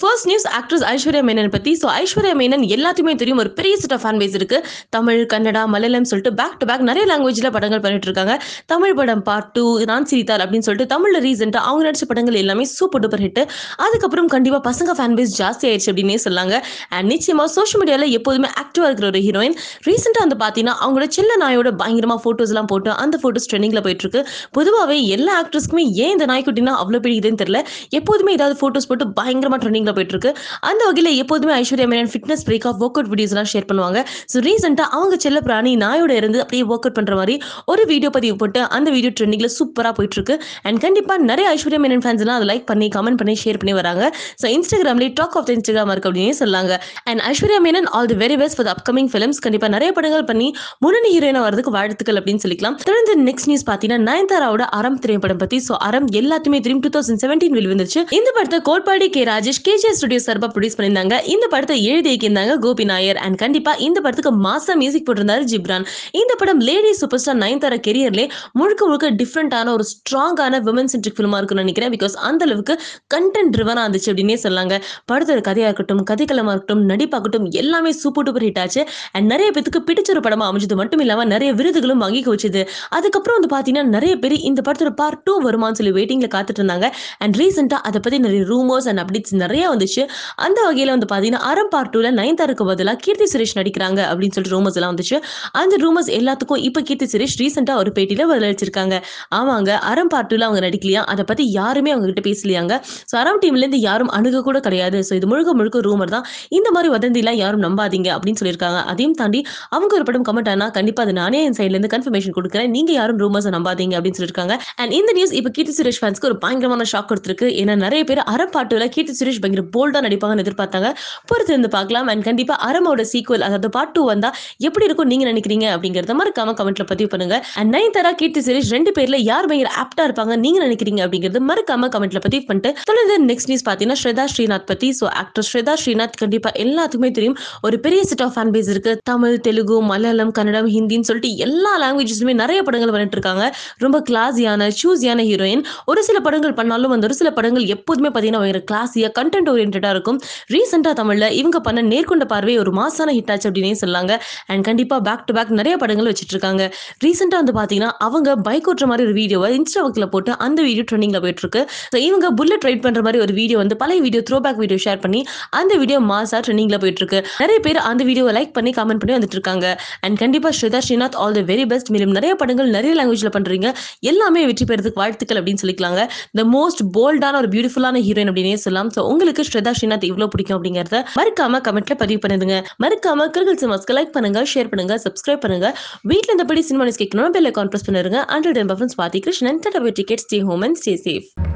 first news actress Aishwarya Menon பத்தி so Aishwarya Menon எல்லாத்தையுமே தெரியும் ஒரு பெரிய செட் ஆஃப் ஃபேன் பேஸ் இருக்கு தமிழ் கன்னடா மலையாளம் சொல்லிட்டு பேக் டு பேக் நிறைய லாங்குவேஜில் படங்கள் பண்ணிட்டு இருக்காங்க தமிழ் படம் பார்ட் டூ நான் சிரித்தார் அப்படின்னு சொல்லிட்டு தமிழில் ரீசெண்டா அவங்க நடிச்ச படங்கள் எல்லாமே சூப்பர் டூப்பர் ஹிட் அதுக்கப்புறம் கண்டிப்பாக பசங்க ஃபேன் பேஸ் ஜாஸ்தி ஆயிடுச்சு அப்படின்னே சொல்லாங்க அண்ட் நிச்சயமா சோஷியல் மீடியாவில் எப்போதுமே ஆக்டிவாக இருக்கிற ஒரு ஹீரோயின் ரீசெண்டாக வந்து பார்த்தீங்கன்னா அவங்களோட செல்ல நாயோட பயங்கரமாக ஃபோட்டோஸ்லாம் போட்டு அந்த ஃபோட்டோஸ் ட்ரெண்டிங்ல போயிட்டு இருக்கு பொதுவாகவே எல்லா ஆக்ட்ரஸ்க்குமே ஏன் இந்த நாய்க்குட்டினா பெரிய இதுன்னு தெரியல எப்போதுமே ஏதாவது ஃபோட்டோஸ் போட்டு பயங்கரமாக ட்ரெண்டிங் போயிட்டு போயிட்டுருக்கு அந்த வகையில் எப்போதுமே Aishwarya Menon fitness break of workout வீடியோஸ்லாம் ஷேர் பண்ணுவாங்க ஸோ ரீசெண்டாக அவங்க செல்ல பிராணி நாயோட இருந்து அப்படியே ஒர்க் அவுட் பண்ணுற மாதிரி ஒரு வீடியோ பதிவு போட்டு அந்த வீடியோ ட்ரெண்டிங்கில் சூப்பராக இருக்கு அண்ட் கண்டிப்பாக நிறைய ஐஸ்வர்யா மேனன் ஃபேன்ஸ் எல்லாம் அதை லைக் பண்ணி கமெண்ட் பண்ணி ஷேர் பண்ணி வராங்க ஸோ இன்ஸ்டாகிராம்லேயே டாக் ஆஃப் த இன்ஸ்டாகிராம் இருக்கு அப்படின்னு சொல்லாங்க and Aishwarya Menon all the very best for upcoming films கண்டிப்பாக நிறைய படங்கள் பண்ணி முன்னணி ஹீரோயினாக வரதுக்கு வாழ்த்துக்கள் அப்படின்னு சொல்லிக்கலாம் தொடர்ந்து நெக்ஸ்ட் நியூஸ் பார்த்தீங்கன்னா நயன்தாராவோட அறம் திரைப்படம் பற்றி ஸோ அறம் எல்லாத்தையுமே திரும்பி டூ தௌசண்ட் செவன்டீன் வெளிவந்துச்சு இந்த படத்தை கோட்பாடி K Rajesh K Vijay studio சார்பாக ப்ரொடியூஸ் பண்ணியிருந்தாங்க இந்த படத்தை எழுதி எழுதியிருந்தாங்க கோபி நாயர் அண்ட் கண்டிப்பா இந்த படத்துக்கு மாசா மியூசிக் போட்டிருந்தாரு ஜிப்ரான் இந்த படம் லேடி சூப்பர் ஸ்டார் தர கெரியர்லே முழுக்க முழுக்க டிஃப்ரெண்டான ஒரு ஸ்ட்ராங்கான விமன் சென்ட்ரிக் ஃபிலிமா இருக்கும்னு நினைக்கிறேன் பிகாஸ் அந்த அளவுக்கு கண்டென்ட் ட்ரிவனாக இருந்துச்சு அப்படின்னே சொன்னாங்க படத்தோட கதையாக இருக்கட்டும் கதைக்களமாக இருக்கட்டும் நடிப்பாகட்டும் எல்லாமே சூப்பர் டூப்பர் ஹிட் ஆச்சு அண்ட் நிறைய பேத்துக்கு பிடிச்ச ஒரு படமாக அமைஞ்சது மட்டும் இல்லாமல் நிறைய விருதுகளும் வாங்கி வச்சது அதுக்கப்புறம் வந்து பார்த்தீங்கன்னா நிறைய பேர் இந்த படத்தோட பார்ட் டூ வருமானு சொல்லி வெயிட்டிங்கில் காத்துட்டு இருந்தாங்க அண்ட் ரீசெண்டாக அதை பற்றி நிறைய ரூமர்ஸ் அண்ட் அப்டேட்ஸ் நிறைய நிறைய வந்துச்சு அந்த வகையில் வந்து பார்த்தீங்கன்னா அறம் பார்ட் டூவில் நயன்தாருக்கு பதிலாக கீர்த்தி சுரேஷ் நடிக்கிறாங்க அப்படின்னு சொல்லிட்டு ரூமர்ஸ் எல்லாம் வந்துச்சு அந்த ரூமர்ஸ் எல்லாத்துக்கும் இப்போ கீர்த்தி சுரேஷ் ரீசெண்டா ஒரு பேட்டியில் பதிலளிச்சிருக்காங்க ஆமாங்க அறம் பார்ட் டூவில் அவங்க நடிக்கலையா அதை பற்றி யாருமே அவங்க கிட்ட பேசலையாங்க ஸோ அறம் டீம்லேருந்து யாரும் அணுக கூட கிடையாது ஸோ இது முழுக்க முழுக்க ரூமர் தான் இந்த மாதிரி வதந்திலாம் யாரும் நம்பாதீங்க அப்படின்னு சொல்லியிருக்காங்க அதையும் தாண்டி அவங்க ஒரு படம் கமெண்ட் ஆனால் கண்டிப்பாக அது நானே என் இருந்து கன்ஃபர்மேஷன் கொடுக்குறேன் நீங்கள் யாரும் ரூமர்ஸை நம்பாதீங்க அப்படின்னு சொல்லியிருக்காங்க அண்ட் இந்த நியூஸ் இப்போ கீர்த்தி சுரேஷ் ஃபேன்ஸ்க்கு ஒரு பயங்கரமான ஷாக் கொடுத்துருக்கு ஏன்னா நிறைய பேர் அறம் பாட்டுல கீர்த்தி சுரேஷ் அப்படிங்கிற போல்டாக நடிப்பாங்கன்னு எதிர்பார்த்தாங்க பொறுத்து இருந்து பார்க்கலாம் அண்ட் கண்டிப்பாக அரமோட சீக்குவல் அதாவது பார்ட் டூ வந்தால் எப்படி இருக்கும் நீங்கள் நினைக்கிறீங்க அப்படிங்கிறத மறக்காம கமெண்ட்ல பதிவு பண்ணுங்க அண்ட் நயன்தாரா கீர்த்தி சீரிஸ் ரெண்டு பேர்ல யார் பயங்கர ஆப்டா இருப்பாங்க நீங்க நினைக்கிறீங்க அப்படிங்கறது மறக்காம கமெண்ட்ல பதிவு பண்ணிட்டு தொடர்ந்து நெக்ஸ்ட் நியூஸ் பார்த்தீங்கன்னா ஸ்ரேதா ஸ்ரீநாத் பத்தி ஸோ ஆக்டர் ஸ்ரேதா ஸ்ரீநாத் கண்டிப்பா எல்லாத்துக்குமே தெரியும் ஒரு பெரிய செட் ஆஃப் ஃபேன் பேஸ் இருக்கு தமிழ் தெலுங்கு மலையாளம் கன்னடம் ஹிந்தின்னு சொல்லிட்டு எல்லா லாங்குவேஜஸுமே நிறைய படங்கள் பண்ணிட்டு இருக்காங்க ரொம்ப கிளாஸியான சூஸியான ஹீரோயின் ஒரு சில படங்கள் பண்ணாலும் அந்த ஒரு சில படங்கள் எப்போதுமே பார்த்தீங்கன்னா பயங்கர கிளாஸியா கண்டென்ட் பேரண்ட் ஓரியன்டாக இருக்கும் ரீசெண்டாக தமிழில் இவங்க பண்ண நேர்கொண்ட பார்வை ஒரு மாசான ஹிட் ஆச்சு அப்படின்னே சொல்லாங்க அண்ட் கண்டிப்பாக பேக் டு பேக் நிறைய படங்கள் வச்சுட்டு இருக்காங்க ரீசெண்டாக வந்து பார்த்தீங்கன்னா அவங்க பைக் ஓட்டுற மாதிரி ஒரு வீடியோவை இன்ஸ்டாவுக்கில் போட்டு அந்த வீடியோ ட்ரெண்டிங்கில் போயிட்டு இருக்கு ஸோ இவங்க புல்லட் ரைட் பண்ணுற மாதிரி ஒரு வீடியோ வந்து பழைய video throw back video share பண்ணி அந்த வீடியோ மாசா ட்ரெண்டிங்கில் போயிட்டு இருக்கு நிறைய பேர் அந்த வீடியோவை லைக் பண்ணி கமெண்ட் பண்ணி வந்துட்டு இருக்காங்க அண்ட் கண்டிப்பாக Shritha Srinath all the very best மேலும் நிறைய படங்கள் நிறைய லாங்குவேஜில் பண்ணுறீங்க எல்லாமே வெற்றி பெறதுக்கு வாழ்த்துக்கள் அப்படின்னு சொல்லிக்கலாங்க த மோஸ்ட் போல்டான ஒரு பியூட்டிஃபுல்லான ஹீரோயின் அப்படின்னே சொல்லலாம் ஸோ உங்களுக்கு உங்களுக்கு ஸ்ரதா ஸ்ரீநாத் இவ்வளவு பிடிக்கும் அப்படிங்கறத மறக்காம கமெண்ட்ல பதிவு பண்ணுங்க மறக்காம கிரிக்கல் சினிமாஸ்க்கு லைக் பண்ணுங்க ஷேர் பண்ணுங்க சப்ஸ்கிரைப் பண்ணுங்க வீட்டுல இருந்தபடி சினிமா நியூஸ் கேட்கணும் bell icon press under ten பாதி கிருஷ்ணன் தடவை ticket stay home and stay safe